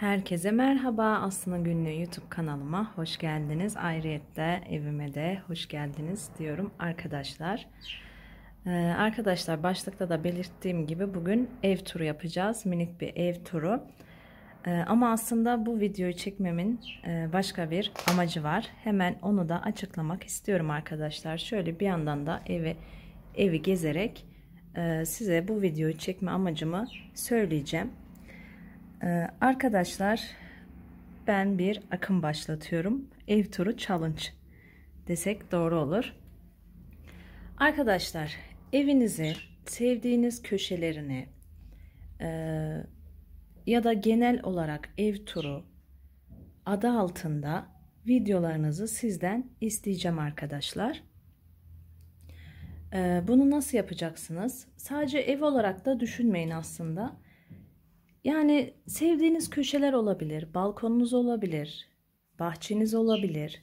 Herkese merhaba. Aslında Günlüğü YouTube kanalıma hoş geldiniz. Ayrıyette evime de hoş geldiniz diyorum arkadaşlar. Ee, arkadaşlar başlıkta da belirttiğim gibi bugün ev turu yapacağız. Minik bir ev turu. Ee, ama aslında bu videoyu çekmemin e, başka bir amacı var. Hemen onu da açıklamak istiyorum arkadaşlar. Şöyle bir yandan da evi evi gezerek e, size bu videoyu çekme amacımı söyleyeceğim. Ee, arkadaşlar ben bir akım başlatıyorum. Ev turu challenge desek doğru olur. Arkadaşlar evinizi sevdiğiniz köşelerini e, ya da genel olarak ev turu adı altında videolarınızı sizden isteyeceğim arkadaşlar. E, bunu nasıl yapacaksınız? Sadece ev olarak da düşünmeyin aslında. Yani sevdiğiniz köşeler olabilir, balkonunuz olabilir, bahçeniz olabilir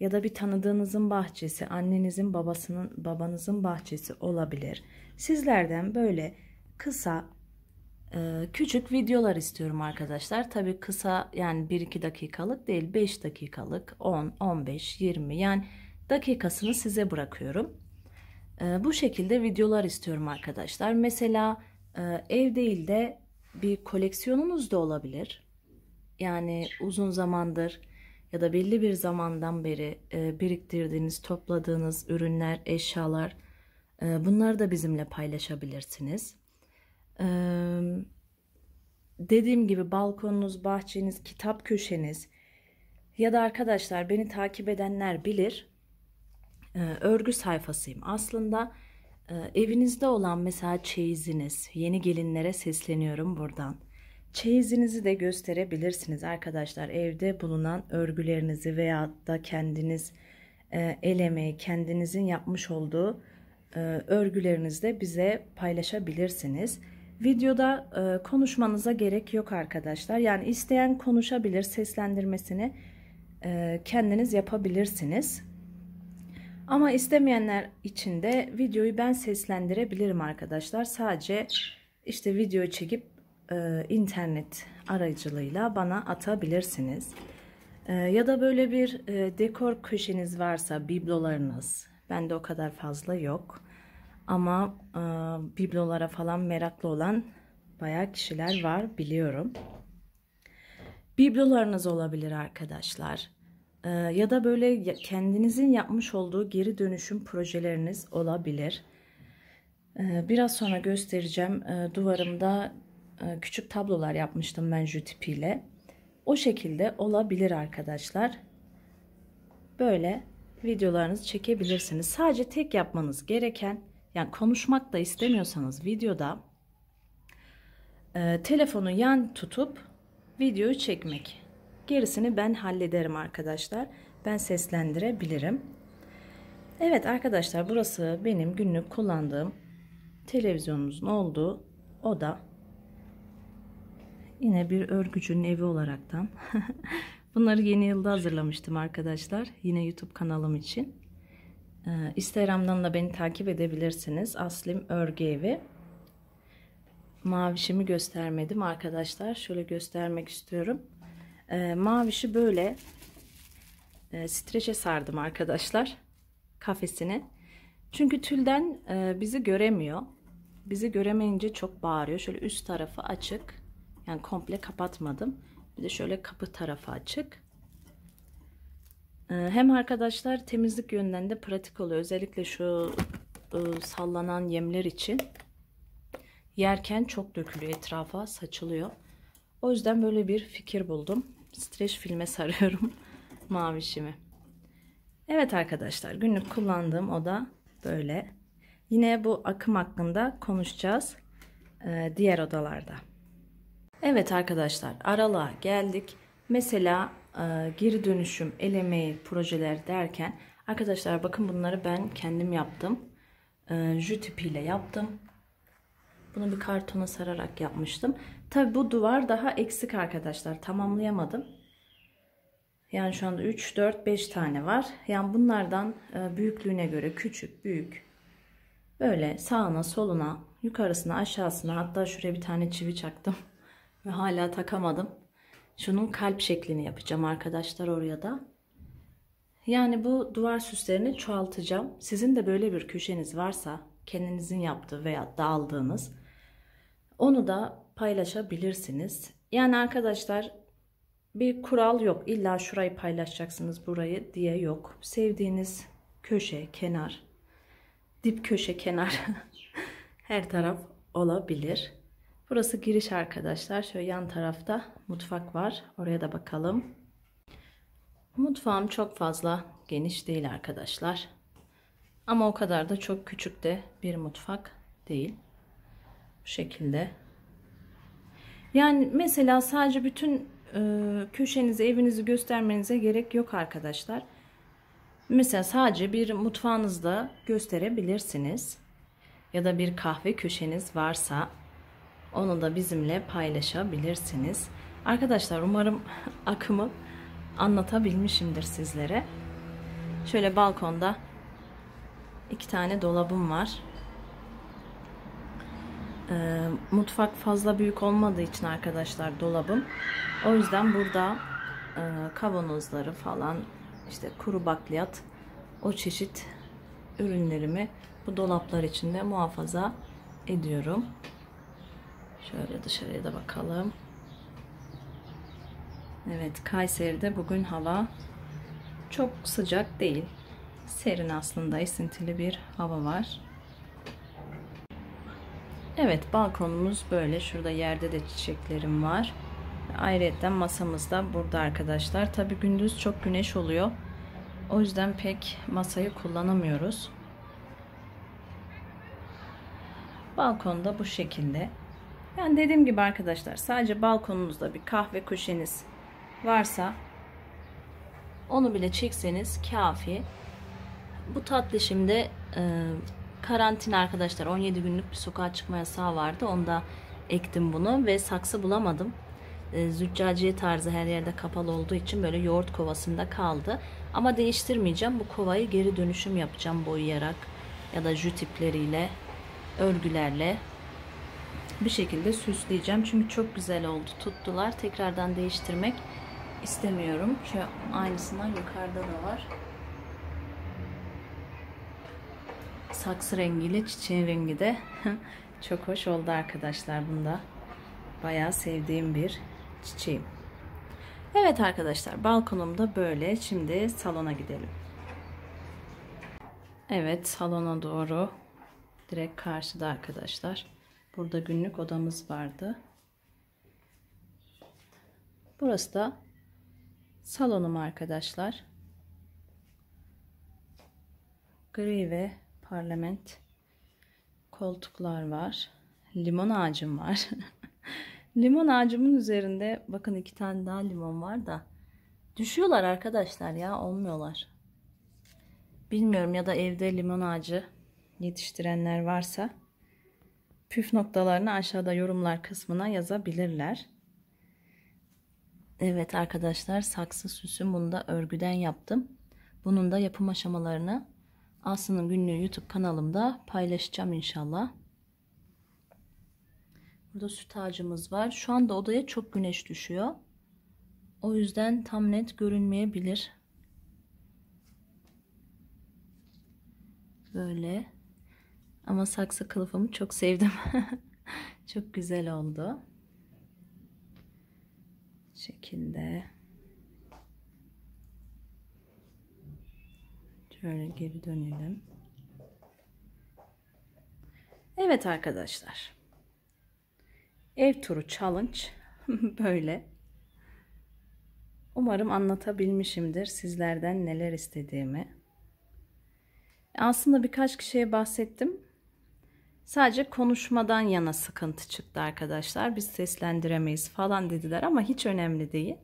ya da bir tanıdığınızın bahçesi, annenizin, babasının, babanızın bahçesi olabilir. Sizlerden böyle kısa e, küçük videolar istiyorum arkadaşlar. Tabi kısa yani 1-2 dakikalık değil 5 dakikalık 10, 15, 20 yani dakikasını size bırakıyorum. E, bu şekilde videolar istiyorum arkadaşlar. Mesela e, ev değil de bir koleksiyonunuz da olabilir. Yani uzun zamandır ya da belli bir zamandan beri e, biriktirdiğiniz, topladığınız ürünler, eşyalar e, bunları da bizimle paylaşabilirsiniz. E, dediğim gibi balkonunuz, bahçeniz, kitap köşeniz ya da arkadaşlar beni takip edenler bilir. E, örgü sayfasıyım. Aslında ee, evinizde olan mesela çeyiziniz, yeni gelinlere sesleniyorum buradan. Çeyizinizi de gösterebilirsiniz arkadaşlar. Evde bulunan örgülerinizi veya da kendiniz e, el emeği, kendinizin yapmış olduğu e, örgülerinizi de bize paylaşabilirsiniz. Videoda e, konuşmanıza gerek yok arkadaşlar. Yani isteyen konuşabilir, seslendirmesini kendiniz yapabilirsiniz. Ama istemeyenler için de videoyu ben seslendirebilirim arkadaşlar. Sadece işte videoyu çekip e, internet aracılığıyla bana atabilirsiniz. E, ya da böyle bir e, dekor köşeniz varsa biblolarınız. Bende o kadar fazla yok. Ama e, biblolara falan meraklı olan bayağı kişiler var biliyorum. Biblolarınız olabilir arkadaşlar. Ee, ya da böyle kendinizin yapmış olduğu geri dönüşüm projeleriniz olabilir. Ee, biraz sonra göstereceğim ee, duvarımda e, küçük tablolar yapmıştım ben ile. O şekilde olabilir arkadaşlar. Böyle videolarınızı çekebilirsiniz. Sadece tek yapmanız gereken yani konuşmak da istemiyorsanız videoda e, telefonu yan tutup videoyu çekmek. Gerisini ben hallederim arkadaşlar. Ben seslendirebilirim. Evet arkadaşlar burası benim günlük kullandığım televizyonumuzun olduğu oda. Yine bir örgücünün evi olaraktan. Bunları yeni yılda hazırlamıştım arkadaşlar. Yine YouTube kanalım için. Ee, Instagram'dan da beni takip edebilirsiniz. Aslim Örgü Evi. Mavişimi göstermedim arkadaşlar. Şöyle göstermek istiyorum. E, mavişi böyle e, streçe sardım arkadaşlar. Kafesini. Çünkü tülden e, bizi göremiyor. Bizi göremeyince çok bağırıyor. Şöyle üst tarafı açık. Yani komple kapatmadım. Bir de şöyle kapı tarafı açık. E, hem arkadaşlar temizlik yönünden de pratik oluyor. Özellikle şu e, sallanan yemler için. Yerken çok dökülüyor etrafa saçılıyor. O yüzden böyle bir fikir buldum streç filme sarıyorum mavişimi. Evet arkadaşlar günlük kullandığım oda böyle. Yine bu akım hakkında konuşacağız e, diğer odalarda. Evet arkadaşlar aralığa geldik. Mesela e, geri dönüşüm, el projeler derken arkadaşlar bakın bunları ben kendim yaptım. E, jü tipiyle yaptım. Bunu bir kartona sararak yapmıştım. Tabi bu duvar daha eksik arkadaşlar. Tamamlayamadım. Yani şu anda 3, 4, 5 tane var. Yani bunlardan e, büyüklüğüne göre küçük, büyük böyle sağına, soluna, yukarısına, aşağısına hatta şuraya bir tane çivi çaktım ve hala takamadım. Şunun kalp şeklini yapacağım arkadaşlar oraya da. Yani bu duvar süslerini çoğaltacağım. Sizin de böyle bir köşeniz varsa kendinizin yaptığı veya dağıldığınız onu da paylaşabilirsiniz. Yani arkadaşlar bir kural yok. İlla şurayı paylaşacaksınız burayı diye yok. Sevdiğiniz köşe, kenar, dip köşe, kenar her taraf olabilir. Burası giriş arkadaşlar. Şöyle yan tarafta mutfak var. Oraya da bakalım. Mutfağım çok fazla geniş değil arkadaşlar. Ama o kadar da çok küçük de bir mutfak değil. Bu şekilde yani mesela sadece bütün e, köşenizi, evinizi göstermenize gerek yok arkadaşlar. Mesela sadece bir mutfağınızda gösterebilirsiniz. Ya da bir kahve köşeniz varsa onu da bizimle paylaşabilirsiniz. Arkadaşlar umarım akımı anlatabilmişimdir sizlere. Şöyle balkonda iki tane dolabım var. E, mutfak fazla büyük olmadığı için arkadaşlar dolabım. O yüzden burada e, kavanozları falan işte kuru bakliyat o çeşit ürünlerimi bu dolaplar içinde muhafaza ediyorum. Şöyle dışarıya da bakalım. Evet Kayseri'de bugün hava çok sıcak değil. Serin aslında esintili bir hava var. Evet balkonumuz böyle. Şurada yerde de çiçeklerim var. Ayrıca masamız da burada arkadaşlar. Tabi gündüz çok güneş oluyor. O yüzden pek masayı kullanamıyoruz. Balkonda bu şekilde. Yani dediğim gibi arkadaşlar sadece balkonunuzda bir kahve köşeniz varsa onu bile çekseniz kafi. Bu tatlışımda e, karantina arkadaşlar 17 günlük bir sokağa çıkma yasağı vardı. Onda ektim bunu ve saksı bulamadım. Ee, züccaciye tarzı her yerde kapalı olduğu için böyle yoğurt kovasında kaldı. Ama değiştirmeyeceğim. Bu kovayı geri dönüşüm yapacağım boyayarak ya da jü tipleriyle, örgülerle bir şekilde süsleyeceğim. Çünkü çok güzel oldu. Tuttular. Tekrardan değiştirmek istemiyorum. Şu aynısından yukarıda da var. saksı rengiyle çiçeğin rengi de çok hoş oldu arkadaşlar. Bunda bayağı sevdiğim bir çiçeğim. Evet arkadaşlar balkonum da böyle. Şimdi salona gidelim. Evet salona doğru direkt karşıda arkadaşlar. Burada günlük odamız vardı. Burası da salonum arkadaşlar. Gri ve parlament koltuklar var. Limon ağacım var. limon ağacımın üzerinde bakın iki tane daha limon var da düşüyorlar arkadaşlar ya olmuyorlar. Bilmiyorum ya da evde limon ağacı yetiştirenler varsa püf noktalarını aşağıda yorumlar kısmına yazabilirler. Evet arkadaşlar saksı süsüm bunu da örgüden yaptım. Bunun da yapım aşamalarını Aslı'nın günlüğü YouTube kanalımda paylaşacağım inşallah. Burada süt ağacımız var. Şu anda odaya çok güneş düşüyor. O yüzden tam net görünmeyebilir. Böyle. Ama saksı kılıfımı çok sevdim. çok güzel oldu. Bu şekilde. Şöyle geri dönelim. Evet arkadaşlar. Ev turu challenge böyle. Umarım anlatabilmişimdir sizlerden neler istediğimi. Aslında birkaç kişiye bahsettim. Sadece konuşmadan yana sıkıntı çıktı arkadaşlar. Biz seslendiremeyiz falan dediler ama hiç önemli değil.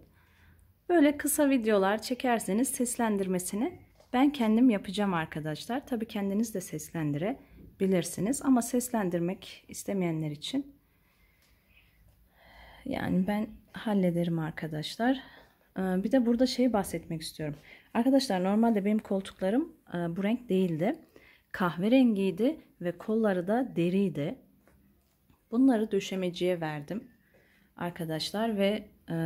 Böyle kısa videolar çekerseniz seslendirmesini ben kendim yapacağım arkadaşlar. Tabii kendiniz de seslendirebilirsiniz ama seslendirmek istemeyenler için yani ben hallederim arkadaşlar. Ee, bir de burada şey bahsetmek istiyorum. Arkadaşlar normalde benim koltuklarım e, bu renk değildi. Kahverengiydi ve kolları da deriydi. Bunları döşemeciye verdim arkadaşlar ve e,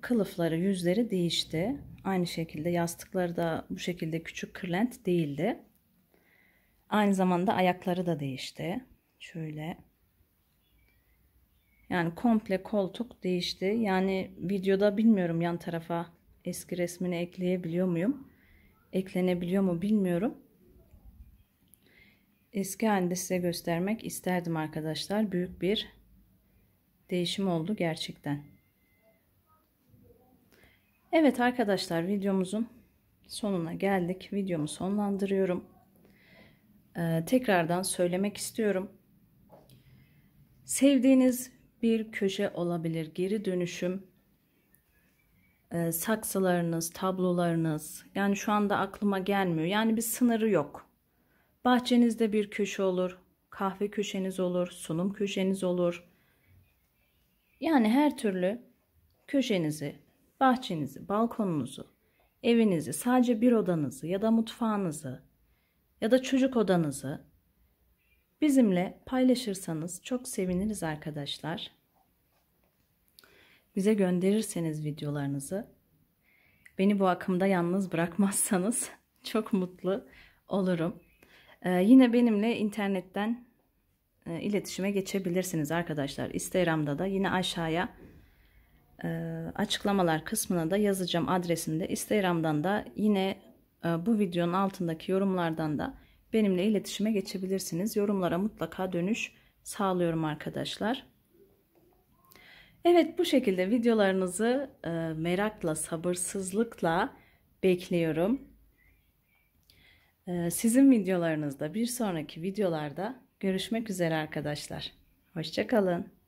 kılıfları yüzleri değişti. Aynı şekilde yastıkları da bu şekilde küçük kırlent değildi. Aynı zamanda ayakları da değişti. Şöyle. Yani komple koltuk değişti. Yani videoda bilmiyorum yan tarafa eski resmini ekleyebiliyor muyum? Eklenebiliyor mu bilmiyorum. Eski halde size göstermek isterdim arkadaşlar. Büyük bir değişim oldu gerçekten. Evet arkadaşlar videomuzun sonuna geldik. Videomu sonlandırıyorum. Ee, tekrardan söylemek istiyorum. Sevdiğiniz bir köşe olabilir. Geri dönüşüm e, saksılarınız, tablolarınız yani şu anda aklıma gelmiyor. Yani bir sınırı yok. Bahçenizde bir köşe olur, kahve köşeniz olur, sunum köşeniz olur. Yani her türlü köşenizi bahçenizi, balkonunuzu, evinizi, sadece bir odanızı ya da mutfağınızı ya da çocuk odanızı bizimle paylaşırsanız çok seviniriz arkadaşlar. Bize gönderirseniz videolarınızı, beni bu akımda yalnız bırakmazsanız çok mutlu olurum. Ee, yine benimle internetten e, iletişime geçebilirsiniz arkadaşlar. Instagram'da da yine aşağıya e, açıklamalar kısmına da yazacağım adresimde. Instagram'dan da yine e, bu videonun altındaki yorumlardan da benimle iletişime geçebilirsiniz. Yorumlara mutlaka dönüş sağlıyorum arkadaşlar. Evet bu şekilde videolarınızı e, merakla, sabırsızlıkla bekliyorum. Sizin videolarınızda bir sonraki videolarda görüşmek üzere arkadaşlar. Hoşçakalın.